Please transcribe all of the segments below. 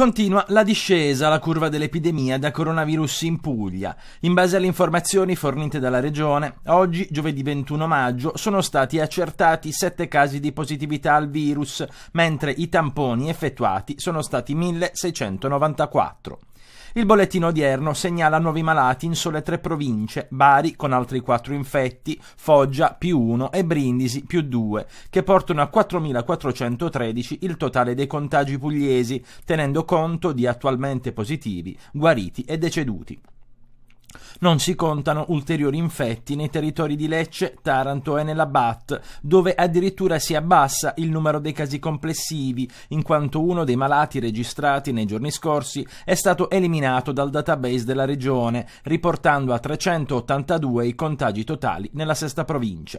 Continua la discesa la curva dell'epidemia da coronavirus in Puglia. In base alle informazioni fornite dalla Regione, oggi, giovedì 21 maggio, sono stati accertati 7 casi di positività al virus, mentre i tamponi effettuati sono stati 1694. Il bollettino odierno segnala nuovi malati in sole tre province, Bari con altri quattro infetti, Foggia più uno e Brindisi più due, che portano a 4.413 il totale dei contagi pugliesi, tenendo conto di attualmente positivi, guariti e deceduti. Non si contano ulteriori infetti nei territori di Lecce, Taranto e nella BAT, dove addirittura si abbassa il numero dei casi complessivi, in quanto uno dei malati registrati nei giorni scorsi è stato eliminato dal database della regione, riportando a 382 i contagi totali nella sesta provincia.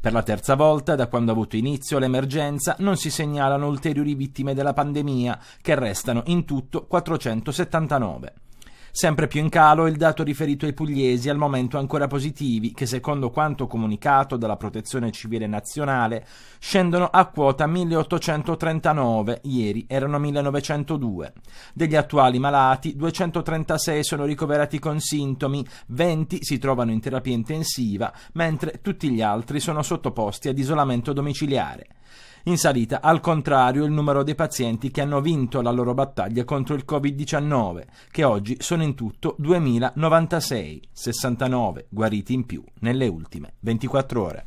Per la terza volta, da quando ha avuto inizio l'emergenza, non si segnalano ulteriori vittime della pandemia, che restano in tutto 479. Sempre più in calo il dato riferito ai pugliesi al momento ancora positivi, che secondo quanto comunicato dalla Protezione Civile Nazionale scendono a quota 1839, ieri erano 1902. Degli attuali malati, 236 sono ricoverati con sintomi, 20 si trovano in terapia intensiva, mentre tutti gli altri sono sottoposti ad isolamento domiciliare. In salita, al contrario, il numero dei pazienti che hanno vinto la loro battaglia contro il Covid-19, che oggi sono in in tutto 2096, 69 guariti in più nelle ultime 24 ore.